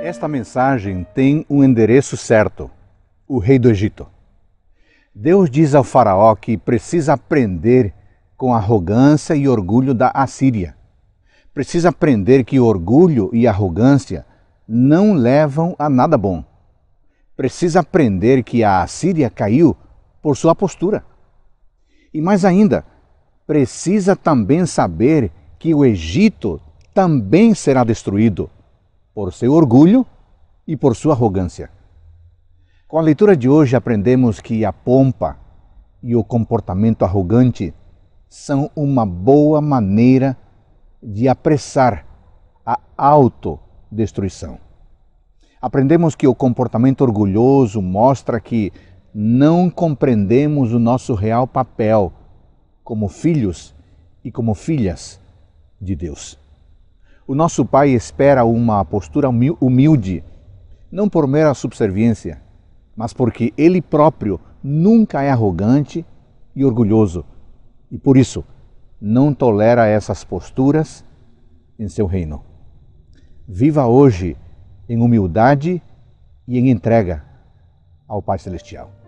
Esta mensagem tem um endereço certo: o rei do Egito. Deus diz ao Faraó que precisa aprender com arrogância e orgulho da Assíria. Precisa aprender que orgulho e arrogância não levam a nada bom. Precisa aprender que a Assíria caiu por sua postura. E mais ainda, precisa também saber que o Egito também será destruído por seu orgulho e por sua arrogância. Com a leitura de hoje, aprendemos que a pompa e o comportamento arrogante são uma boa maneira de apressar a autodestruição. Aprendemos que o comportamento orgulhoso mostra que não compreendemos o nosso real papel como filhos e como filhas de Deus. O nosso Pai espera uma postura humilde, não por mera subserviência, mas porque Ele próprio nunca é arrogante e orgulhoso e por isso não tolera essas posturas em seu reino. Viva hoje em humildade e em entrega ao Pai Celestial.